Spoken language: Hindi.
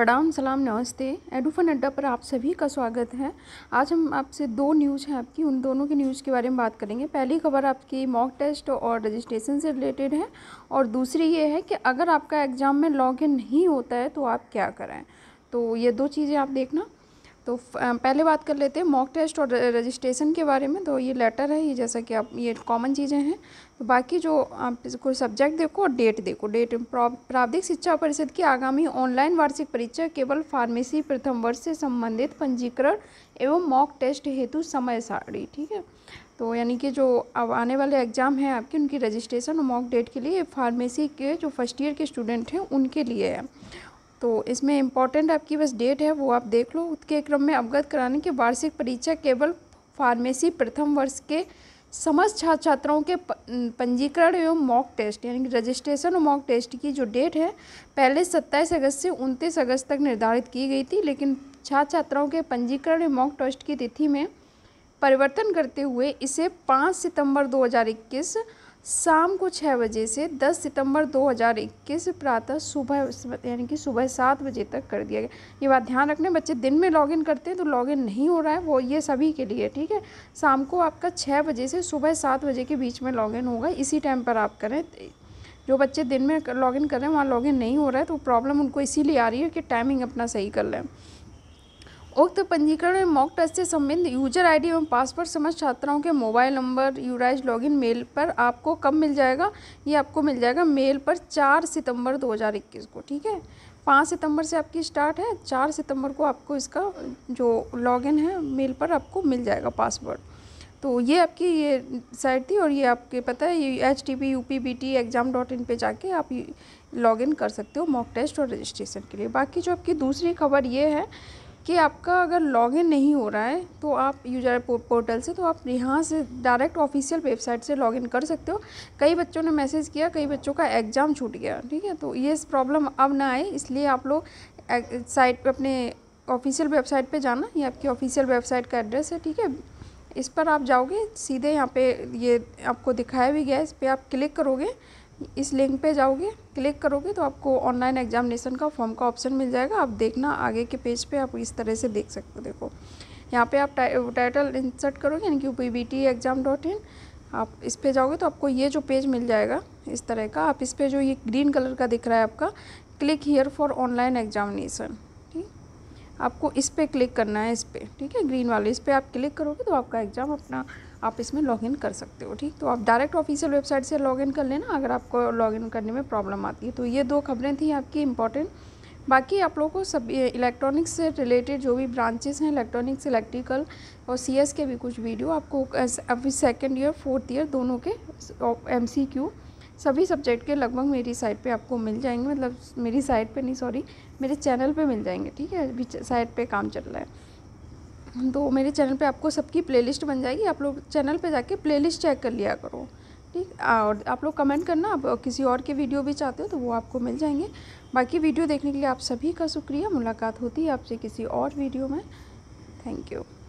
प्रणाम सलाम नमस्ते एडूफन अड्डा पर आप सभी का स्वागत है आज हम आपसे दो न्यूज़ हैं आपकी उन दोनों के न्यूज़ के बारे में बात करेंगे पहली खबर आपकी मॉक टेस्ट और रजिस्ट्रेशन से रिलेटेड है और दूसरी ये है कि अगर आपका एग्ज़ाम में लॉग इन नहीं होता है तो आप क्या करें तो ये दो चीज़ें आप देखना तो पहले बात कर लेते हैं मॉक टेस्ट और रजिस्ट्रेशन के बारे में तो ये लेटर है ये जैसा कि आप ये कॉमन चीज़ें हैं तो बाकी जो आप कोई सब्जेक्ट देखो और डेट देखो डेट प्रावधिक शिक्षा परिषद की आगामी ऑनलाइन वार्षिक परीक्षा केवल फार्मेसी प्रथम वर्ष से संबंधित पंजीकरण एवं मॉक टेस्ट हेतु समय सारणी ठीक है तो यानी कि जो अब आने वाले एग्ज़ाम हैं आपके उनकी रजिस्ट्रेशन और मॉक डेट के लिए फार्मेसी के जो फर्स्ट ईयर के स्टूडेंट हैं उनके लिए है तो इसमें इम्पॉर्टेंट आपकी बस डेट है वो आप देख लो उसके क्रम में अवगत कराने की वार्षिक परीक्षा केवल फार्मेसी प्रथम वर्ष के समस्त छात्र छात्राओं के पंजीकरण एवं मॉक टेस्ट यानी कि रजिस्ट्रेशन और मॉक टेस्ट की जो डेट है पहले 27 अगस्त से 29 अगस्त तक निर्धारित की गई थी लेकिन छात्र छात्राओं के पंजीकरण एवं मॉक टेस्ट की तिथि में परिवर्तन करते हुए इसे 5 सितंबर इक्कीस शाम को छः बजे से 10 सितंबर 2021 प्रातः सुबह यानी कि सुबह सात बजे तक कर दिया गया ये बात ध्यान रखना बच्चे दिन में लॉगिन करते हैं तो लॉगिन नहीं हो रहा है वो ये सभी के लिए ठीक है शाम को आपका छः बजे से सुबह सात बजे के बीच में लॉगिन होगा इसी टाइम पर आप करें जो बच्चे दिन में लॉगिन कर रहे हैं वहाँ लॉगिन नहीं हो रहा है तो प्रॉब्लम उनको इसीलिए आ रही है कि टाइमिंग अपना सही कर लें उक्त पंजीकरण में मॉक टेस्ट से संबंधित यूजर आईडी एवं पासवर्ड समझ छात्राओं के मोबाइल नंबर यूराइज लॉगिन मेल पर आपको कब मिल जाएगा ये आपको मिल जाएगा मेल पर चार सितंबर 2021 को ठीक है पाँच सितंबर से आपकी स्टार्ट है चार सितंबर को आपको इसका जो लॉगिन है मेल पर आपको मिल जाएगा पासवर्ड तो ये आपकी ये साइट थी और ये आपके पता है ये H T P U P B T exam dot in पर जाके आप लॉगिन कर सकते हो मॉक टेस्ट और रजिस्ट्रेशन के लिए बाकी जो आपकी दूसरी खबर ये है कि आपका अगर लॉगिन नहीं हो रहा है तो आप यूजर पोर्टल से तो आप यहाँ से डायरेक्ट ऑफिशियल वेबसाइट से लॉगिन कर सकते हो कई बच्चों ने मैसेज किया कई बच्चों का एग्ज़ाम छूट गया ठीक है तो ये प्रॉब्लम अब ना आए इसलिए आप लोग साइट पर अपने ऑफिशियल वेबसाइट पे जाना ये आपकी ऑफिशियल वेबसाइट का एड्रेस है ठीक है इस पर आप जाओगे सीधे यहाँ पे ये आपको दिखाया भी गया है इस पर आप क्लिक करोगे इस लिंक पे जाओगे क्लिक करोगे तो आपको ऑनलाइन एग्जामिनेशन का फॉर्म का ऑप्शन मिल जाएगा आप देखना आगे के पेज पे आप इस तरह से देख सकते हो देखो यहाँ पे आप टाइ टाइटल इंसर्ट करोगे यानी कि P B T exam dot in आप इस पे जाओगे तो आपको ये जो पेज मिल जाएगा इस तरह का आप इस पर जो ये ग्रीन कलर का दिख रहा है आपका click here for online examination ठीक आपको इस पर क्लिक करना है इस पर ठीक है ग्रीन वाले इस पर आप क्लिक करोगे तो आपका एग्ज़ाम अपना आप इसमें लॉगिन कर सकते हो ठीक तो आप डायरेक्ट ऑफिशियल वेबसाइट से लॉगिन कर लेना अगर आपको लॉगिन करने में प्रॉब्लम आती है तो ये दो खबरें थी आपकी इंपॉर्टेंट बाकी आप लोगों को सब इलेक्ट्रॉनिक्स से रिलेटेड जो भी ब्रांचेस हैं इलेक्ट्रॉनिक्स इलेक्ट्रिकल और सीएस के भी कुछ वीडियो आपको अभी सेकेंड ईयर फोर्थ ईयर दोनों के एम सभी सब्जेक्ट के लगभग मेरी साइट पे आपको मिल जाएंगे मतलब मेरी साइट पे नहीं सॉरी मेरे चैनल पे मिल जाएंगे ठीक है अभी साइट पे काम चल रहा है तो मेरे चैनल पे आपको सबकी प्लेलिस्ट बन जाएगी आप लोग चैनल पे जाके प्लेलिस्ट चेक कर लिया करो ठीक और आप लोग कमेंट करना आप किसी और के वीडियो भी चाहते हो तो वो आपको मिल जाएंगे बाकी वीडियो देखने के लिए आप सभी का शुक्रिया मुलाकात होती है आपसे किसी और वीडियो में थैंक यू